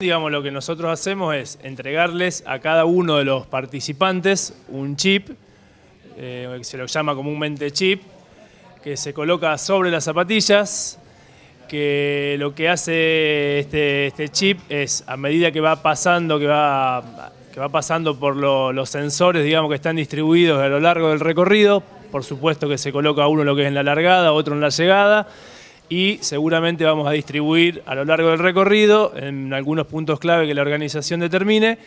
Digamos, lo que nosotros hacemos es entregarles a cada uno de los participantes un chip, eh, que se lo llama comúnmente chip, que se coloca sobre las zapatillas, que lo que hace este, este chip es, a medida que va pasando, que va, pasando por los sensores, digamos, que están distribuidos a lo largo del recorrido, por supuesto que se coloca uno lo que es en la largada, otro en la llegada, y seguramente vamos a distribuir a lo largo del recorrido, en algunos puntos clave que la organización determine,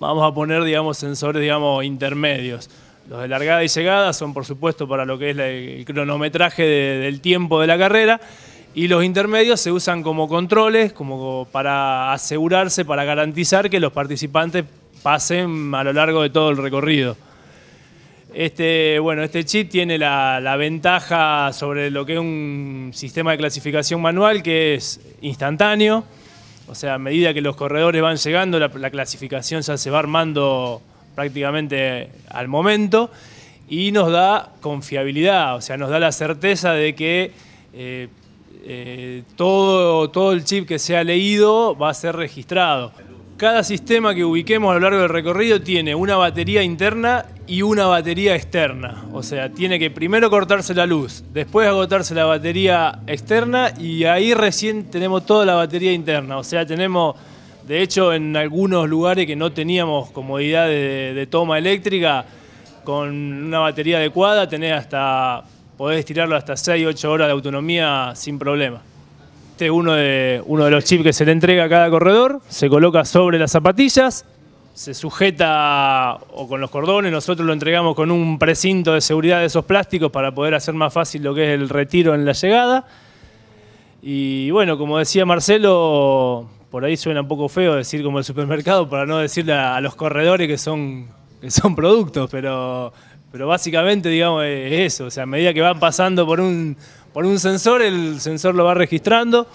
vamos a poner, digamos, sensores, digamos, intermedios. Los de largada y llegada son, por supuesto, para lo que es el cronometraje del tiempo de la carrera, y los intermedios se usan como controles, como para asegurarse, para garantizar que los participantes pasen a lo largo de todo el recorrido. Este, bueno, este chip tiene la, ventaja sobre lo que es un sistema de clasificación manual que es instantáneo. O sea, a medida que los corredores van llegando, la, clasificación ya se va armando prácticamente al momento y nos da confiabilidad, o sea, nos da la certeza de que eh, eh, todo, todo el chip que sea leído va a ser registrado. Cada sistema que ubiquemos a lo largo del recorrido tiene una batería interna y una batería externa. O sea, tiene que primero cortarse la luz, después agotarse la batería externa y ahí recién tenemos toda la batería interna. O sea, tenemos, de hecho, en algunos lugares que no teníamos comodidad de, toma eléctrica, con una batería adecuada tener hasta, podés tirarlo hasta 6, 8 horas de autonomía sin problema. Este uno de, uno de los chips que se le entrega a cada corredor, se coloca sobre las zapatillas, se sujeta o con los cordones, nosotros lo entregamos con un precinto de seguridad de esos plásticos para poder hacer más fácil lo que es el retiro en la llegada. Y bueno, como decía Marcelo, por ahí suena un poco feo decir como el supermercado para no decirle a los corredores que son, que son productos, pero pero básicamente, digamos, es eso. O sea, a medida que van pasando por un, por un sensor, el sensor lo va registrando.